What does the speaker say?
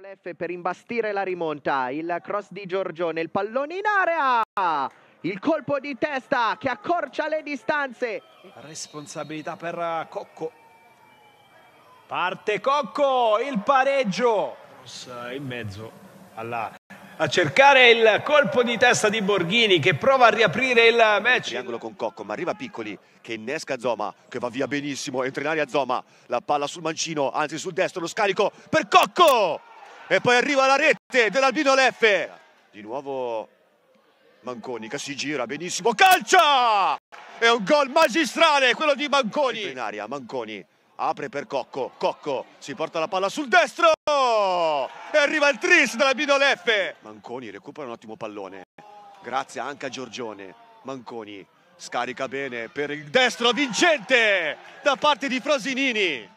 Leffe per imbastire la rimonta, il cross di Giorgione, il pallone in area, il colpo di testa che accorcia le distanze. Responsabilità per eh, Cocco. Parte Cocco, il pareggio. Eh, in mezzo alla... a cercare il colpo di testa di Borghini che prova a riaprire il match. Triangolo con Cocco, ma arriva Piccoli che innesca Zoma, che va via benissimo, entra in aria Zoma, la palla sul mancino, anzi sul destro, lo scarico per Cocco! e poi arriva la rete dell'Albino Leffe. Di nuovo Manconi che si gira benissimo, calcia! È un gol magistrale quello di Manconi. In aria Manconi apre per Cocco, Cocco si porta la palla sul destro e arriva il tris dell'Albino Leffe. Manconi recupera un ottimo pallone, grazie anche a Giorgione. Manconi scarica bene per il destro vincente da parte di Frosinini.